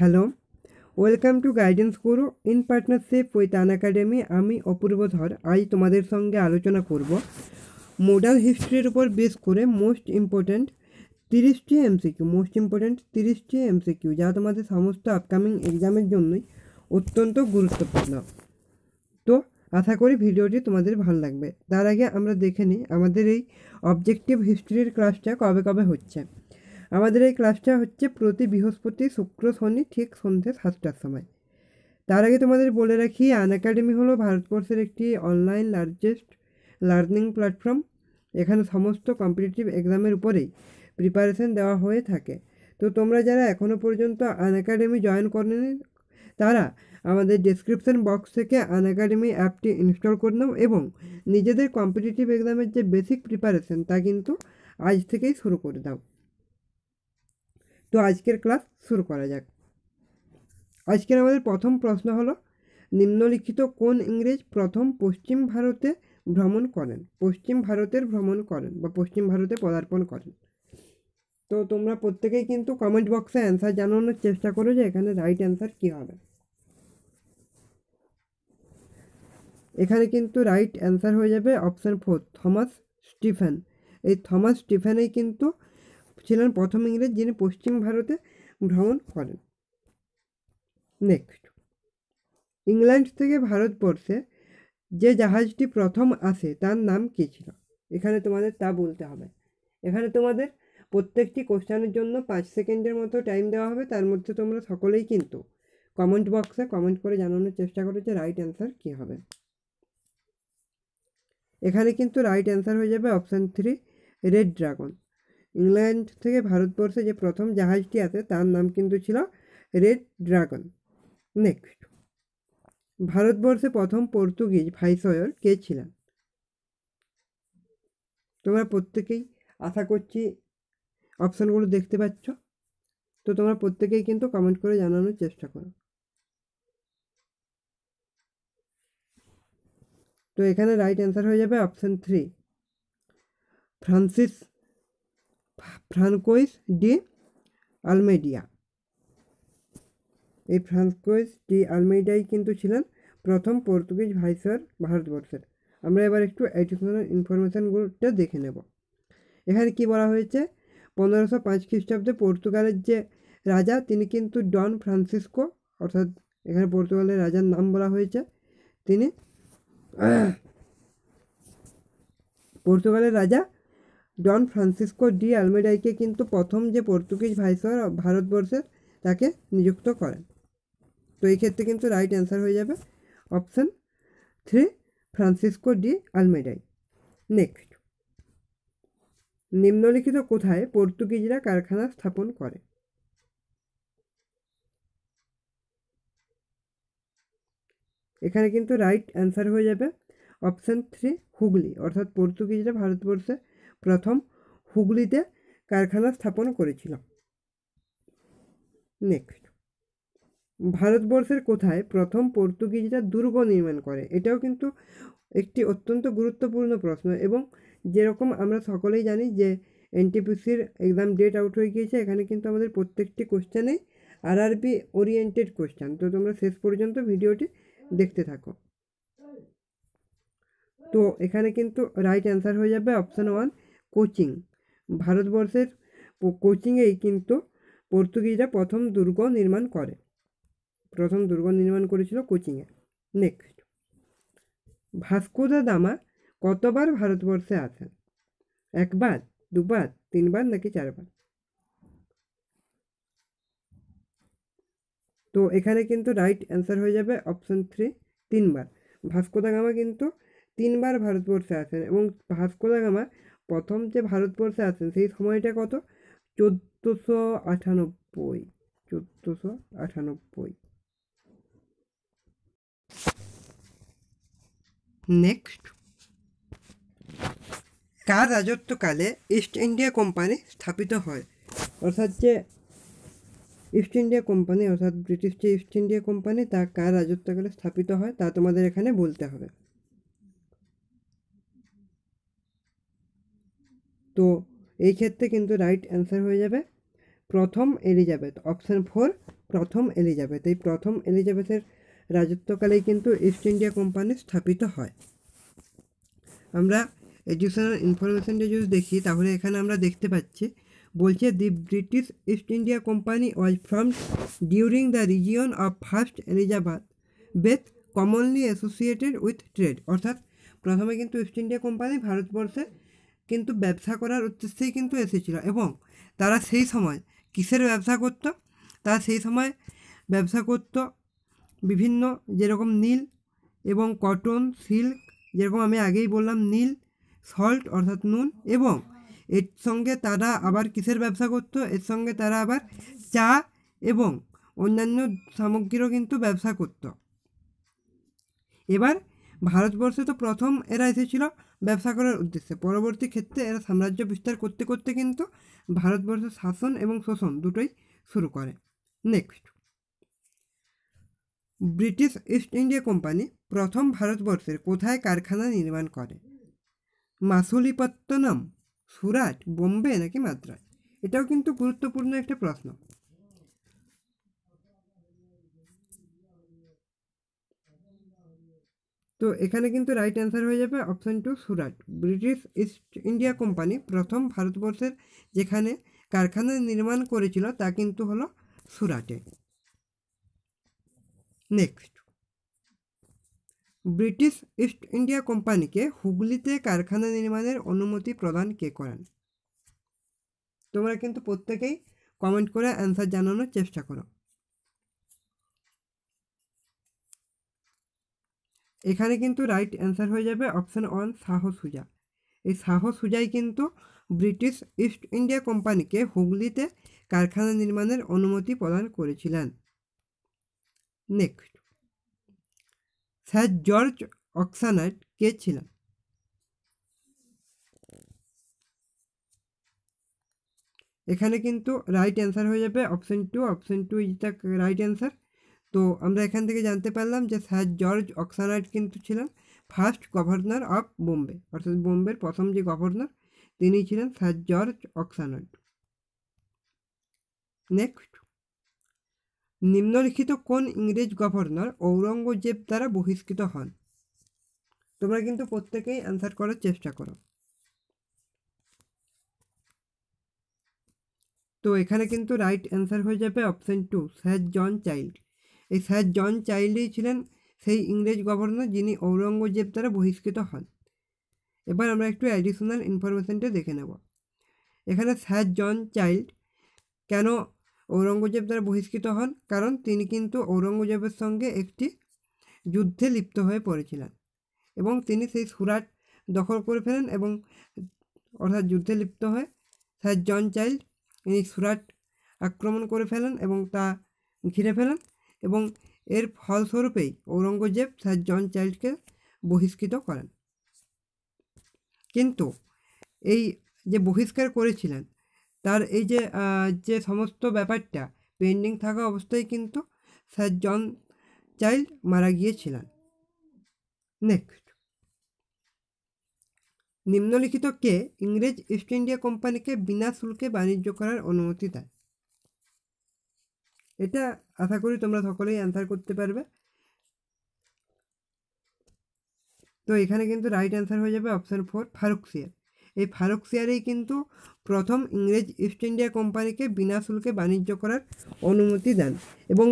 hello welcome to Guidance Guru in partnership with Unacademy আমি অপূর্ব ধর আজ তোমাদের সঙ্গে আলোচনা করব মডার্ন হিস্ট্রির উপর বেস করে মোস্ট ইম্পর্ট্যান্ট তিরিশটি এমসিকিউ মোস্ট ইম্পর্ট্যান্ট তিরিশটি এমসিকিউ যা তোমাদের সমস্ত আপকামিং এক্সামের জন্যই অত্যন্ত গুরুত্বপূর্ণ তো আশা করি ভিডিওটি তোমাদের ভালো লাগবে তার আগে আমরা দেখে নিই আমাদের এই অবজেক্টিভ হিস্ট্রির ক্লাসটা কবে কবে হচ্ছে আমাদের এই ক্লাসটা হচ্ছে প্রতি বৃহস্পতি শুক্র শনি ঠিক সন্ধ্যে সাতটার সময় তার আগে তোমাদের বলে রাখি আন একাডেমি হলো ভারতবর্ষের একটি অনলাইন লার্জেস্ট লার্নিং প্ল্যাটফর্ম এখানে সমস্ত কম্পিটিটিভ এক্সামের উপরেই প্রিপারেশন দেওয়া হয়ে থাকে তো তোমরা যারা এখনও পর্যন্ত আন একাডেমি জয়েন করেনি তারা আমাদের ডিসক্রিপশন বক্স থেকে আন একাডেমি অ্যাপটি ইনস্টল করে নাও এবং নিজেদের কম্পিটিটিভ এক্সামের যে বেসিক প্রিপারেশন তা কিন্তু আজ থেকেই শুরু করে দাও তো আজকের ক্লাস শুরু করা যাক আজকের আমাদের প্রথম প্রশ্ন হলো নিম্নলিখিত কোন ইংরেজ প্রথম পশ্চিম ভারতে ভ্রমণ করেন পশ্চিম ভারতের ভ্রমণ করেন বা পশ্চিম ভারতে পদার্পণ করেন তো তোমরা প্রত্যেকেই কিন্তু কমেন্ট বক্সে অ্যান্সার জানানোর চেষ্টা করো যে এখানে রাইট অ্যান্সার কী হবে এখানে কিন্তু রাইট অ্যান্সার হয়ে যাবে অপশান ফোর থমাস স্টিফেন এই থমাস স্টিফেনেই কিন্তু ছিলেন প্রথম ইংরেজ যিনি পশ্চিম ভারতে ভ্রমণ করেন নেক্সট ইংল্যান্ড থেকে ভারতবর্ষে যে জাহাজটি প্রথম আসে তার নাম কী ছিল এখানে তোমাদের তা বলতে হবে এখানে তোমাদের প্রত্যেকটি কোশ্চানের জন্য পাঁচ সেকেন্ডের মতো টাইম দেওয়া হবে তার মধ্যে তোমরা সকলেই কিন্তু কমেন্ট বক্সে কমেন্ট করে জানানোর চেষ্টা করো যে রাইট অ্যান্সার কী হবে এখানে কিন্তু রাইট অ্যান্সার হয়ে যাবে option three Red Dragon England থেকে ভারতবর্ষে যে প্রথম জাহাজটি আছে তার নাম কিন্তু ছিল রেড ড্রাগন নেক্সট ভারতবর্ষে প্রথম পর্তুগিজ ভাইসয়র কে ছিলেন তোমরা প্রত্যেকেই আশা করছি অপশানগুলো দেখতে পাচ্ছ তো তোমরা প্রত্যেকেই কিন্তু কমেন্ট করে জানানোর চেষ্টা করো তো এখানে রাইট অ্যান্সার হয়ে যাবে option three Francis Francois de Almeida এই ফ্রান্সকোইস ডি আলমেডিয়াই কিন্তু ছিলেন প্রথম পর্তুগিজ ভাইসর ভারতবর্ষের আমরা এবার একটু এডুকেশনাল ইনফরমেশানগুলোটা দেখে নেব এখানে কি বলা হয়েছে পনেরোশো পাঁচ খ্রিস্টাব্দে পর্তুগালের যে রাজা তিনি কিন্তু ডন ফ্রান্সিসকো অর্থাৎ এখানে পর্তুগালের রাজার নাম বলা হয়েছে তিনি পর্তুগালের রাজা ডন ফ্রান্সিসকো ডি আলমেডাইকে কিন্তু প্রথম যে পর্তুগিজ ভাইসর ভারতবর্ষে তাকে নিযুক্ত করেন তো এই ক্ষেত্রে কিন্তু রাইট অ্যান্সার হয়ে যাবে অপশান থ্রি ফ্রান্সিসকো ডি আলমেডাই নেক্সট নিম্নলিখিত কোথায় পর্তুগিজরা কারখানা স্থাপন করে এখানে কিন্তু রাইট অ্যান্সার হয়ে যাবে অপশান থ্রি হুগলি অর্থাৎ পর্তুগিজরা ভারতবর্ষে প্রথম হুগলিতে কারখানা স্থাপন করেছিল নেক্সট ভারতবর্ষের কোথায় প্রথম পর্তুগিজরা দুর্গ নির্মাণ করে এটাও কিন্তু একটি অত্যন্ত গুরুত্বপূর্ণ প্রশ্ন এবং যেরকম আমরা সকলেই জানি যে এনটিপিসির এক্সাম ডেট আউট হয়ে গিয়েছে এখানে কিন্তু আমাদের প্রত্যেকটি কোশ্চেনে আর আরবি ওরিয়েন্টেড কোশ্চেন তো তোমরা শেষ পর্যন্ত ভিডিওটি দেখতে থাকো তো এখানে কিন্তু রাইট অ্যান্সার হয়ে যাবে অপশান ওয়ান কোচিং ভারতবর্ষের কোচিংয়েই কিন্তু পর্তুগিজরা প্রথম দুর্গ নির্মাণ করে প্রথম দুর্গ নির্মাণ করেছিল কোচিংয়ে নেক্সট ভাস্কো দা দামা কতবার ভারতবর্ষে আসেন একবার দুবার তিনবার নাকি চারবার তো এখানে কিন্তু রাইট অ্যান্সার হয়ে যাবে অপশন থ্রি তিনবার ভাস্কো দা গামা কিন্তু তিনবার ভারতবর্ষে আসেন এবং ভাস্কো দা গামা প্রথম যে ভারতবর্ষে আসেন সেই সময়টা কত চোদ্দোশো আটানব্বই চোদ্দোশো আটানব্বই নেক্সট কার রাজত্বকালে ইস্ট ইন্ডিয়া কোম্পানি স্থাপিত হয় অর্থাৎ যে ইস্ট ইন্ডিয়া কোম্পানি অর্থাৎ ব্রিটিশ যে ইস্ট ইন্ডিয়া কোম্পানি তা কার রাজত্বকালে স্থাপিত হয় তা তোমাদের এখানে বলতে হবে তো এই ক্ষেত্রে কিন্তু রাইট অ্যান্সার হয়ে যাবে প্রথম এলিজাবেথ অপশান ফোর প্রথম এলিজাবেথ এই প্রথম এলিজাবেথের রাজত্বকালেই কিন্তু ইস্ট ইন্ডিয়া কোম্পানি স্থাপিত হয় আমরা এডুকেশনাল ইনফরমেশনটা যদি দেখি তাহলে এখানে আমরা দেখতে পাচ্ছি বলছে the British East India Company was from during the region of first Elizabeth commonly associated with trade অর্থাৎ প্রথমে কিন্তু ইস্ট ইন্ডিয়া কোম্পানি ভারতবর্ষে কিন্তু ব্যবসা করার উদ্দেশ্যেই কিন্তু এসেছিল এবং তারা সেই সময় কিসের ব্যবসা করত তারা সেই সময় ব্যবসা করত বিভিন্ন যেরকম নীল এবং কটন সিল্ক যেরকম আমি আগেই বললাম নীল সল্ট অর্থাৎ নুন এবং এর সঙ্গে তারা আবার কিসের ব্যবসা করত এর সঙ্গে তারা আবার চা এবং অন্যান্য সামগ্রীরও কিন্তু ব্যবসা করত এবার ভারতবর্ষে তো প্রথম এরা এসেছিল ব্যবসা করার উদ্দেশ্যে পরবর্তী ক্ষেত্রে এরা সাম্রাজ্য বিস্তার করতে করতে কিন্তু ভারতবর্ষের শাসন এবং শোষণ দুটোই শুরু করে next British East India Company প্রথম ভারতবর্ষের কোথায় কারখানা নির্মাণ করে মাসুলিপত্তনম সুরাট বোম্বে নাকি মাদ্রাজ এটাও কিন্তু গুরুত্বপূর্ণ একটা প্রশ্ন তো এখানে কিন্তু রাইট অ্যান্সার হয়ে যাবে option two Surat British East India Company প্রথম ভারতবর্ষের যেখানে কারখানা নির্মাণ করেছিল তা কিন্তু হলো সুরাটে নেক্সট ব্রিটিশ ইস্ট ইন্ডিয়া কোম্পানিকে হুগলিতে কারখানা নির্মাণের অনুমতি প্রদান কে করেন তোমরা কিন্তু প্রত্যেকেই কমেন্ট করে অ্যান্সার জানানোর চেষ্টা করো এখানে কিন্তু রাইট অ্যান্সার হয়ে যাবে অপশান ওয়ান শাহ সুজা এই শাহ সুজাই কিন্তু ব্রিটিশ ইস্ট ইন্ডিয়া কোম্পানিকে হুগলিতে কারখানা নির্মাণের অনুমতি প্রদান করেছিলেন নেক্সট স্যার জর্জ অক্সানাইট কে ছিলেন এখানে কিন্তু রাইট অ্যান্সার হয়ে যাবে option two option two is the right answer তো আমরা এখান থেকে জানতে পারলাম যে স্যার জর্জ অক্সানাইট কিন্তু ছিলেন ফার্স্ট গভর্নর অফ বোম্বে অর্থাৎ বোম্বের প্রথম যে গভর্নর তিনি ছিলেন স্যার জর্জ অক্সানাইট নেক্সট নিম্নলিখিত কোন ইংরেজ গভর্নর ঔরঙ্গজেব দ্বারা বহিষ্কৃত হন তোমরা কিন্তু প্রত্যেকেই অ্যান্সার করার চেষ্টা করো তো এখানে কিন্তু রাইট অ্যান্সার হয়ে যাবে option two sir John Child এই স্যার জন চাইল্ডই ছিলেন সেই ইংরেজ গভর্নর যিনি ঔরঙ্গজেব দ্বারা বহিষ্কৃত হন এবার আমরা একটু অ্যাডিশনাল ইনফরমেশানটা দেখে নেব এখানে স্যার জন চাইল্ড কেন ঔরঙ্গজেব দ্বারা বহিষ্কৃত হন কারণ তিনি কিন্তু ঔরঙ্গজেবের সঙ্গে একটি যুদ্ধে লিপ্ত হয়ে পড়েছিলেন এবং তিনি সেই সুরাট দখল করে ফেলেন এবং অর্থাৎ যুদ্ধে লিপ্ত হয়ে স্যার জন চাইল্ড তিনি সুরাট আক্রমণ করে ফেলেন এবং তা ঘিরে ফেলেন এবং এর ফলস্বরূপেই ঔরঙ্গজেব স্যার জন চাইল্ডকে বহিষ্কৃত করেন কিন্তু এই যে বহিষ্কার করেছিলেন তার এই যে যে সমস্ত ব্যাপারটা পেন্ডিং থাকা অবস্থায় কিন্তু স্যার জন চাইল্ড মারা গিয়েছিলেন নেক্সট নিম্নলিখিত কে ইংরেজ ইস্ট ইন্ডিয়া কোম্পানিকে বিনা শুল্কে বাণিজ্য করার অনুমতি দেয় এটা আশা করি তোমরা সকলেই অ্যান্সার করতে পারবে তো এখানে কিন্তু রাইট অ্যান্সার হয়ে যাবে অপশান ফোর ফারুকসিয়ার এই ফারুকসিয়ারেই কিন্তু প্রথম ইংরেজ ইস্ট ইন্ডিয়া কোম্পানিকে বিনা শুল্কে বাণিজ্য করার অনুমতি দেন এবং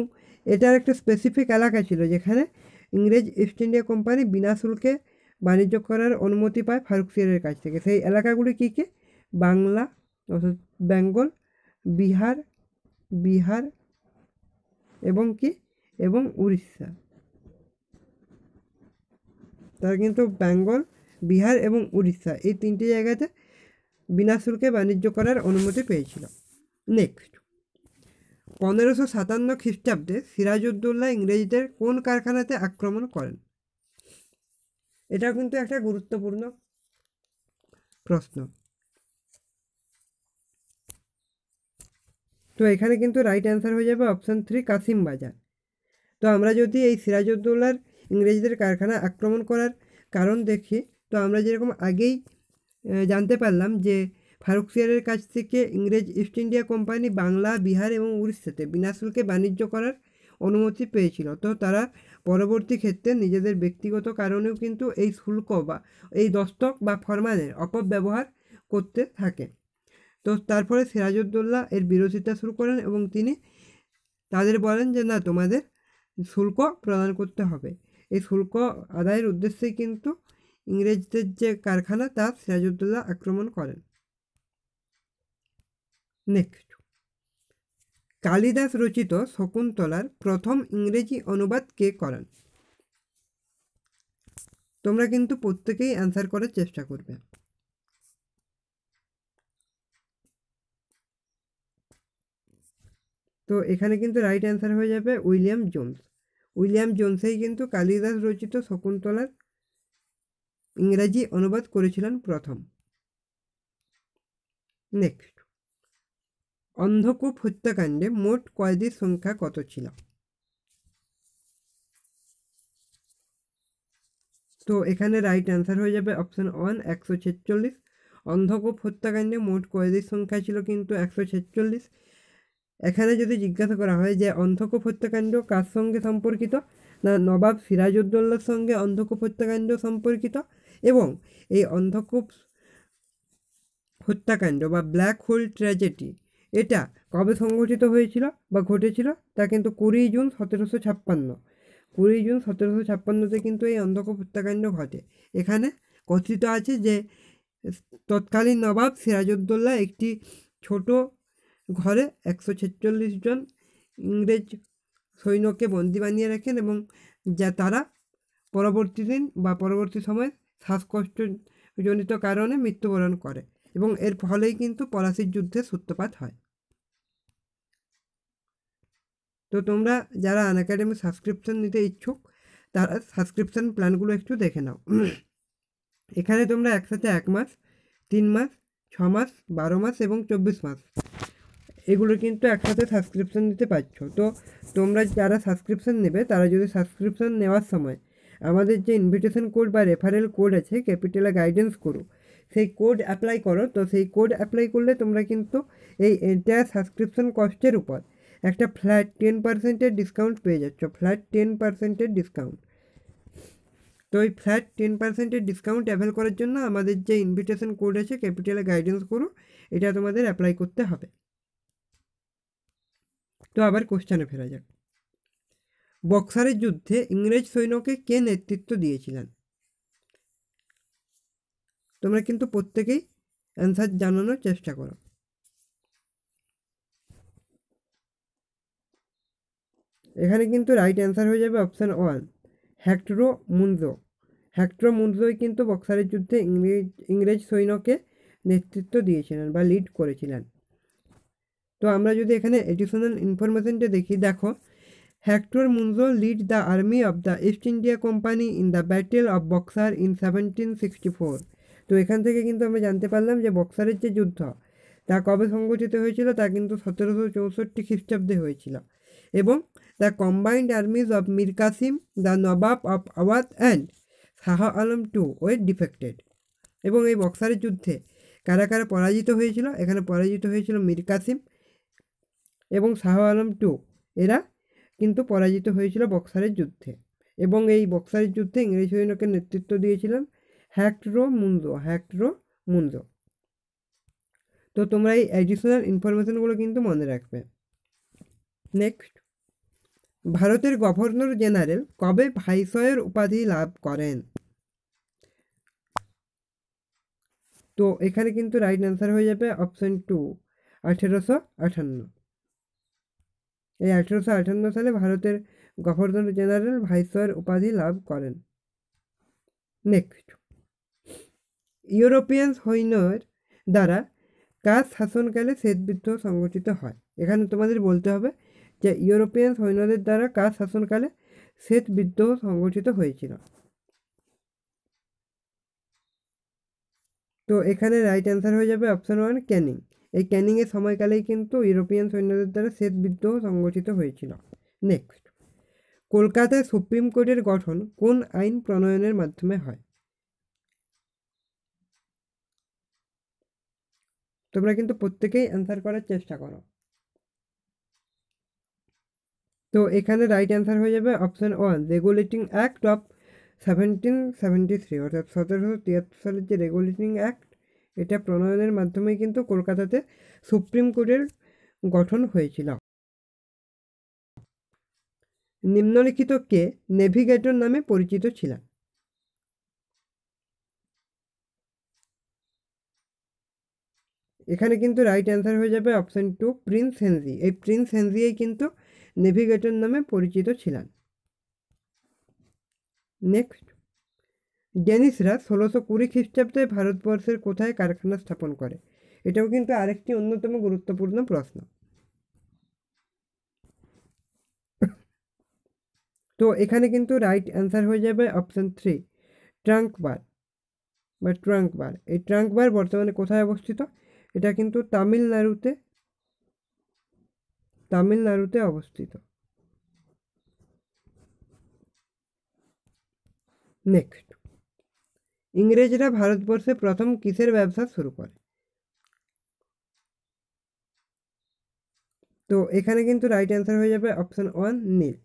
এটার একটা স্পেসিফিক এলাকা ছিল যেখানে ইংরেজ ইস্ট ইন্ডিয়া কোম্পানি বিনা শুল্কে বাণিজ্য করার অনুমতি পায় ফারুকসিয়ারের কাছ থেকে সেই এলাকাগুলি কী কী বাংলা অর্থাৎ বেঙ্গল বিহার বিহার এবং কি এবং উড়িষ্যা তারা কিন্তু বেঙ্গল বিহার এবং উড়িষ্যা এই তিনটি জায়গাতে বিনা শুল্কে বাণিজ্য করার অনুমতি পেয়েছিল নেক্সট পনেরোশো সাতান্ন খ্রিস্টাব্দে সিরাজউদ্দৌল্লা ইংরেজদের কোন কারখানাতে আক্রমণ করেন এটা কিন্তু একটা গুরুত্বপূর্ণ প্রশ্ন তো এখানে কিন্তু রাইট অ্যান্সার হয়ে যাবে অপশান থ্রি কাসিম বাজার তো আমরা যদি এই সিরাজউদ্দৌলার ইংরেজদের কারখানা আক্রমণ করার কারণ দেখি তো আমরা যেরকম আগেই জানতে পারলাম যে ফারুক সিয়ারের কাছ থেকে ইংরেজ East India Company Bangla Bihar এবং উড়িষ্যাতে বিনা শুল্কে বাণিজ্য করার অনুমতি পেয়েছিল তো তারা পরবর্তী ক্ষেত্রে নিজেদের ব্যক্তিগত কারণেও কিন্তু এই শুল্ক বা এই দস্তক বা ফরমানের অপব্যবহার করতে থাকে তো তারপরে সিরাজউদ্দৌল্লা এর বিরোধিতা শুরু করেন এবং তিনি তাদের বলেন যে না তোমাদের শুল্ক প্রদান করতে হবে এই শুল্ক আদায়ের উদ্দেশ্যেই কিন্তু ইংরেজদের যে কারখানা তা সিরাজউদ্দৌলা আক্রমণ করেন নেক্সট কালিদাস রচিত শকুন্তলার প্রথম ইংরেজি অনুবাদ কে করেন তোমরা কিন্তু প্রত্যেকেই অ্যান্সার করার চেষ্টা করবে তো এখানে কিন্তু রাইট অ্যান্সার হয়ে যাবে উইলিয়াম জোন্স উইলিয়াম জোন্সেই কিন্তু কালিদাস রচিত শকুন্তলার ইংরাজি অনুবাদ করেছিলেন প্রথম নেক্সট অন্ধকূপ হত্যাকাণ্ডে মোট কয়েদির সংখ্যা কত ছিল তো এখানে রাইট অ্যান্সার হয়ে যাবে অপশান ওয়ান একশো ছেচল্লিশ অন্ধকূপ হত্যাকাণ্ডে মোট কয়েদির সংখ্যা ছিল কিন্তু একশো ছেচল্লিশ এখানে যদি জিজ্ঞাসা করা হয় যে অন্ধকূপ হত্যাকাণ্ড কার সঙ্গে সম্পর্কিত না নবাব সিরাজউদ্দৌল্লার সঙ্গে অন্ধকূপ হত্যাকাণ্ড সম্পর্কিত এবং এই অন্ধকূপ হত্যাকাণ্ড বা ব্ল্যাক হোল ট্র্যাজেডি এটা কবে সংঘটিত হয়েছিল বা ঘটেছিল তা কিন্তু কুড়ি জুন সতেরোশো ছাপ্পান্ন কুড়ি জুন সতেরোশো ছাপ্পান্নতে কিন্তু এই অন্ধকূপ হত্যাকাণ্ড ঘটে এখানে কথিত আছে যে তৎকালীন নবাব সিরাজউদ্দৌল্লা একটি ছোট ঘরে একশো ছেচল্লিশ জন ইংরেজ সৈন্যকে বন্দি বানিয়ে রাখেন এবং যা তারা পরবর্তী দিন বা পরবর্তী সময়ে শ্বাসকষ্টজনিত কারণে মৃত্যুবরণ করে এবং এর ফলেই কিন্তু পলাশির যুদ্ধের সূত্রপাত হয় তো তোমরা যারা আনএকাডেমি সাবস্ক্রিপশান নিতে ইচ্ছুক তারা সাবস্ক্রিপশান প্ল্যানগুলো একটু দেখে নাও এখানে তোমরা একসাথে এক মাস তিন মাস ছ মাস বারো মাস এবং চব্বিশ মাস এগুলো কিন্তু একসাথে সাবস্ক্রিপশান দিতে পারছো তো তোমরা যারা সাবস্ক্রিপশান নেবে তারা যদি সাবস্ক্রিপশান নেওয়ার সময় আমাদের যে ইনভিটেশন কোড বা রেফারেল কোড আছে ক্যাপিটালে গাইডেন্স করো সেই কোড অ্যাপ্লাই করো তো সেই কোড অ্যাপ্লাই করলে তোমরা কিন্তু এই এন্টায়ার সাবস্ক্রিপশান কস্টের উপর একটা ফ্ল্যাট টেন পার্সেন্টের ডিসকাউন্ট পেয়ে যাচ্ছ ফ্ল্যাট টেন পার্সেন্টের ডিসকাউন্ট তো এই ফ্ল্যাট টেন পার্সেন্টের ডিসকাউন্ট অ্যাভেল করার জন্য আমাদের যে ইনভিটেশন কোড আছে ক্যাপিটালে গাইডেন্স করো এটা তোমাদের অ্যাপ্লাই করতে হবে তো আবার কোশ্চানে ফেরা যাক বক্সারের যুদ্ধে ইংরেজ সৈন্যকে কে নেতৃত্ব দিয়েছিলেন তোমরা কিন্তু প্রত্যেকেই অ্যান্সার জানানোর চেষ্টা করো এখানে কিন্তু রাইট অ্যান্সার হয়ে যাবে অপশান ওয়ান হ্যাক্টরো মুনজো হ্যাক্টরো মুনজোই কিন্তু বক্সারের যুদ্ধে ইংরেজ ইংরেজ সৈন্যকে নেতৃত্ব দিয়েছিলেন বা লিড করেছিলেন তো আমরা যদি এখানে এডিশনাল ইনফরমেশনটা দেখি দেখো Hector Munro led the army of the East India Company in the battle of Buxar in seventeen sixty four তো এখান থেকে কিন্তু আমরা জানতে পারলাম যে বক্সারের যে যুদ্ধ তা কবে সংগঠিত হয়েছিল তা কিন্তু সতেরোশো চৌষট্টি খ্রিস্টাব্দে হয়েছিল এবং the combined armies of Mir Kasim the Nawab of Awadh and Shah Alam two were defected এবং এই বক্সারের যুদ্ধে কারা কারা পরাজিত হয়েছিল এখানে পরাজিত হয়েছিল মির কাসিম এবং শাহ আলম টু এরা কিন্তু পরাজিত হয়েছিল বক্সারের যুদ্ধে এবং এই বক্সারের যুদ্ধে ইংরেজ সৈন্যকে নেতৃত্ব দিয়েছিলেন হ্যাক্টরো মুন্দো হ্যাক্টরো মুন্দো তো তোমরা এই অ্যাডিশনাল ইনফরমেশানগুলো কিন্তু মনে রাখবে নেক্সট ভারতের গভর্নর জেনারেল কবে ভাইসয়ের উপাধি লাভ করেন তো এখানে কিন্তু রাইট অ্যান্সার হয়ে যাবে অপশন টু আঠেরোশো আঠান্ন এই আঠেরোশো আটান্ন সালে ভারতের গভর্নর জেনারেল ভাইসরয়ের উপাধি লাভ করেন নেক্সট ইউরোপিয়ান সৈন্যের দ্বারা কাজ শাসনকালে বিদ্রোহ সংগঠিত হয় এখানে তোমাদের বলতে হবে যে ইউরোপিয়ান সৈন্যদের দ্বারা কাজ শাসনকালে শ্বেত বিদ্রোহ সংগঠিত হয়েছিল তো এখানে রাইট অ্যান্সার হয়ে যাবে অপশান ওয়ান ক্যানিং এই ক্যানিংয়ের সময়কালেই কিন্তু ইউরোপিয়ান সৈন্যদের দ্বারা শ্বেত বিদ্রোহ সংগঠিত হয়েছিল নেক্সট কলকাতায় সুপ্রিম কোর্টের গঠন কোন আইন প্রণয়নের মাধ্যমে হয় তোমরা কিন্তু প্রত্যেকেই অ্যান্সার করার চেষ্টা করো তো এখানে রাইট অ্যান্সার হয়ে যাবে option one regulating act of seventeen seventy three অর্থাৎ সতেরোশো তিয়াত্তর সালের যে রেগুলেটিং অ্যাক্ট এটা প্রণয়নের মাধ্যমে কিন্তু কলকাতাতে সুপ্রিম কোর্টের গঠন হয়েছিল নিম্নলিখিত কে নেভিগেটর নামে পরিচিত ছিলেন এখানে কিন্তু রাইট অ্যান্সার হয়ে যাবে অপশান টু প্রিন্স হেনরি এই প্রিন্স হেনজিয়াই কিন্তু নেভিগেটর নামে পরিচিত ছিলেন নেক্সট ডেনিসরা ষোলোশো কুড়ি খ্রিস্টাব্দে ভারতবর্ষের কোথায় কারখানা স্থাপন করে এটাও কিন্তু আরেকটি অন্যতম গুরুত্বপূর্ণ প্রশ্ন তো এখানে কিন্তু রাইট অ্যান্সার হয়ে যাবে অপশান থ্রি ট্রাঙ্ক বার বা ট্রাঙ্ক বার এই ট্রাঙ্ক বার বর্তমানে কোথায় অবস্থিত এটা কিন্তু তামিলনাড়ুতে তামিলনাড়ুতে অবস্থিত নেক্সট ইংরেজরা ভারতবর্ষে প্রথম কিসের ব্যবসা শুরু করে তো এখানে কিন্তু রাইট অ্যান্সার হয়ে যাবে অপশান ওয়ান নীল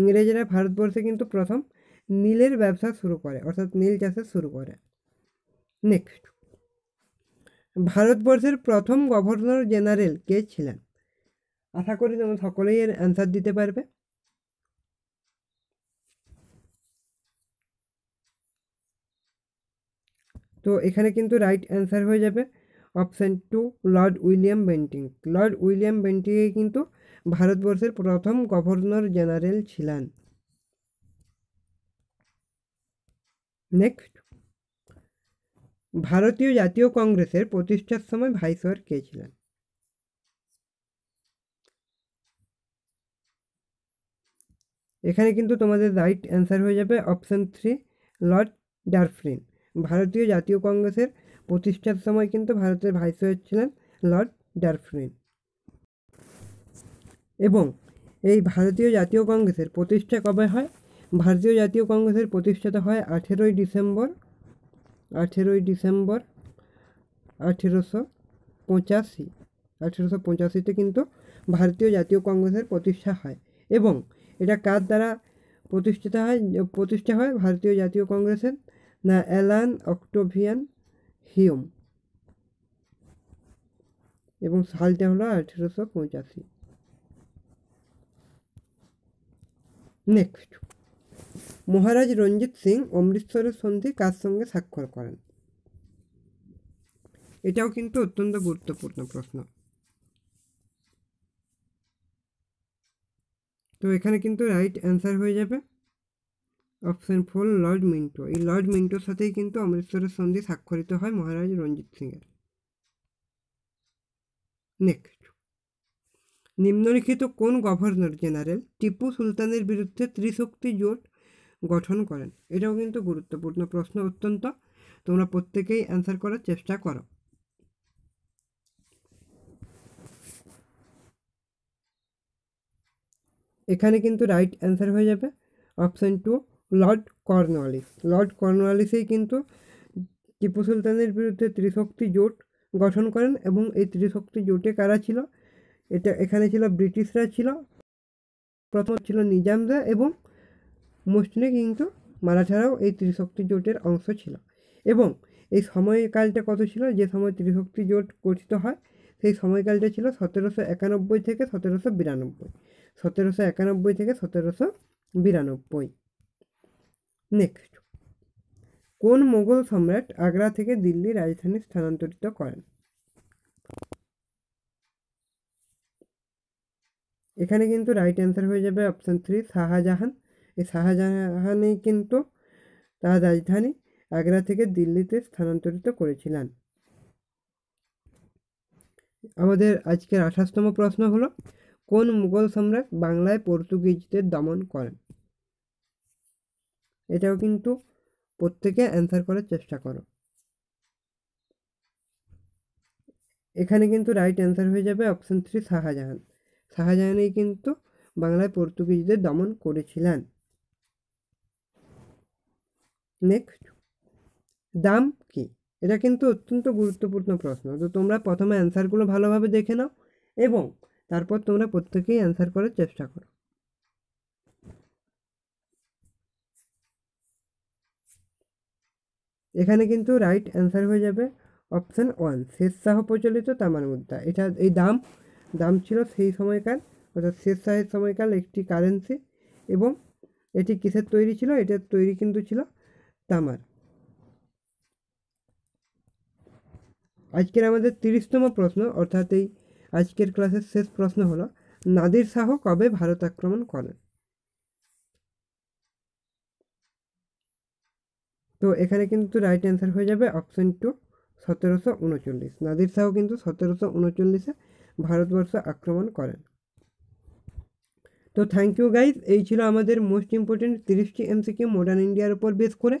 ইংরেজরা ভারতবর্ষে কিন্তু প্রথম নীলের ব্যবসা শুরু করে অর্থাৎ নীল চাষে শুরু করে নেক্সট ভারতবর্ষের প্রথম গভর্নর জেনারেল কে ছিলেন আশা করি তোমরা সকলেই এর অ্যান্সার দিতে পারবে তো এখানে কিন্তু রাইট অ্যান্সার হয়ে যাবে option two lord William Bentinck lord William বেন্টিংয়ে কিন্তু ভারতবর্ষের প্রথম গভর্নর জেনারেল ছিলেন নেক্সট ভারতীয় জাতীয় কংগ্রেসের প্রতিষ্ঠার সময় ভাইসর কে ছিলেন এখানে কিন্তু তোমাদের রাইট অ্যান্সার হয়ে যাবে অপশান থ্রি লর্ড ডারফ্রিন ভারতীয় জাতীয় কংগ্রেসের প্রতিষ্ঠার সময় কিন্তু ভারতের ভাইসরয় ছিলেন লর্ড ডারফ্রিন এবং এই ভারতীয় জাতীয় কংগ্রেসের প্রতিষ্ঠা কবে হয় ভারতীয় জাতীয় কংগ্রেসের প্রতিষ্ঠাতা হয় আঠেরোই ডিসেম্বর আঠেরোই ডিসেম্বর আঠেরোশো পঁচাশি আঠেরোশো পঁচাশিতে কিন্তু ভারতীয় জাতীয় কংগ্রেসের প্রতিষ্ঠা হয় এবং এটা কার দ্বারা প্রতিষ্ঠিত হয় প্রতিষ্ঠা হয় ভারতীয় জাতীয় কংগ্রেসের না অ্যালান অক্টোভিয়ান হিউম এবং সালটা হলো আঠেরোশো পঁচাশি নেক্সট মহারাজ রঞ্জিত সিং অমৃতসরের সন্ধি কার সঙ্গে স্বাক্ষর করেন এটাও কিন্তু অত্যন্ত গুরুত্বপূর্ণ প্রশ্ন তো এখানে কিন্তু রাইট অ্যান্সার হয়ে যাবে অপশন ফোর লর্ড মিন্টো এই লর্ড মিন্টোর সাথেই কিন্তু অমৃতসরের সন্ধি স্বাক্ষরিত হয় মহারাজ রঞ্জিত সিংয়ের নেক্সট নিম্নলিখিত কোন গভর্নর জেনারেল টিপু সুলতানের বিরুদ্ধে ত্রিশক্তি জোট গঠন করেন এটাও কিন্তু গুরুত্বপূর্ণ প্রশ্ন অত্যন্ত তোমরা প্রত্যেকেই অ্যান্সার করার চেষ্টা করো এখানে কিন্তু রাইট অ্যান্সার হয়ে যাবে option two lord Cornwallis lord কর্নওয়ালিসেই কিন্তু টিপু সুলতানের বিরুদ্ধে ত্রিশক্তি জোট গঠন করেন এবং এই ত্রিশক্তি জোটে কারা ছিল এটা এখানে ছিল ব্রিটিশরা ছিল প্রথম ছিল নিজামদা এবং মুসলিম কিন্তু মারাঠারাও এই ত্রিশক্তি জোটের অংশ ছিল এবং এই সময়কালটা কত ছিল যে সময় ত্রিশক্তি জোট গঠিত হয় সেই সময়কালটা ছিল সতেরোশো একানব্বই থেকে সতেরোশো বিরানব্বই সতেরোশো একানব্বই থেকে সতেরোশো বিরানব্বই নেক্সট কোন মোগল সম্রাট আগ্রা থেকে দিল্লি রাজধানী স্থানান্তরিত করেন এখানে কিন্তু রাইট অ্যান্সার হয়ে যাবে অপশান থ্রি শাহজাহান এই শাহজাহানই কিন্তু তার রাজধানী আগ্রা থেকে দিল্লিতে স্থানান্তরিত করেছিলেন আমাদের আজকের আঠাশতম প্রশ্ন হলো কোন মুঘল সম্রাট বাংলায় পর্তুগিজদের দমন করেন এটাও কিন্তু প্রত্যেকে অ্যান্সার করার চেষ্টা করো এখানে কিন্তু রাইট অ্যান্সার হয়ে যাবে অপশান থ্রি শাহজাহান শাহজাহানই কিন্তু বাংলায় পর্তুগিজদের দমন করেছিলেন নেক্সট দাম কি এটা কিন্তু অত্যন্ত গুরুত্বপূর্ণ প্রশ্ন তো তোমরা প্রথমে অ্যান্সারগুলো ভালোভাবে দেখে নাও এবং তারপর তোমরা প্রত্যেকেই অ্যান্সার করার চেষ্টা করো এখানে কিন্তু রাইট অ্যান্সার হয়ে যাবে অপশান ওয়ান শেরশাহ প্রচলিত তামার মুদ্রা এটা এই দাম দাম ছিল সেই সময়কার অর্থাৎ শেরশাহের সময়কার একটি কারেন্সি এবং এটি কিসের তৈরি ছিল এটার তৈরি কিন্তু ছিল তামার আজকের আমাদের তিরিশতম প্রশ্ন অর্থাৎ এই আজকের ক্লাসের শেষ প্রশ্ন হলো নাদির শাহ কবে ভারত আক্রমণ করেন তো এখানে কিন্তু রাইট অ্যান্সার হয়ে যাবে অপশন টু সতেরোশো উনচল্লিশ নাদির শাহ কিন্তু সতেরোশো উনচল্লিশে ভারতবর্ষ আক্রমণ করেন তো থ্যাংক ইউ গাইজ এই ছিল আমাদের মোস্ট ইম্পর্টেন্ট তিরিশটি এমসিকিউ মডার্ন ইন্ডিয়ার উপর বেস করে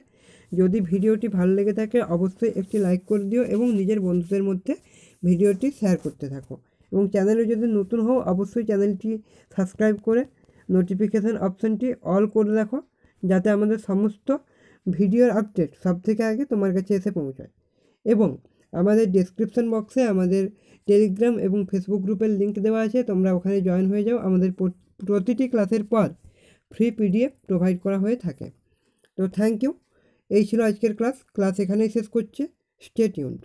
যদি ভিডিওটি ভালো লেগে থাকে অবশ্যই একটি লাইক করে দিও এবং নিজের বন্ধুদের মধ্যে ভিডিওটি শেয়ার করতে থাকো এবং চ্যানেলে যদি নতুন হও অবশ্যই চ্যানেলটি সাবস্ক্রাইব করে নোটিফিকেশান অপশানটি অল করে রাখো যাতে আমাদের সমস্ত ভিডিওর আপডেট সব থেকে আগে তোমার কাছে এসে পৌঁছায় এবং আমাদের ডেসক্রিপশন বক্সে আমাদের টেলিগ্রাম এবং ফেসবুক গ্রুপের লিঙ্ক দেওয়া আছে তোমরা ওখানে জয়েন হয়ে যাও আমাদের প্রতিটি ক্লাসের পর ফ্রি পিডিএফ প্রোভাইড করা হয়ে থাকে তো থ্যাংক ইউ এই ছিল আজকের ক্লাস ক্লাস এখানেই শেষ করছে স্টেট টিউন্ড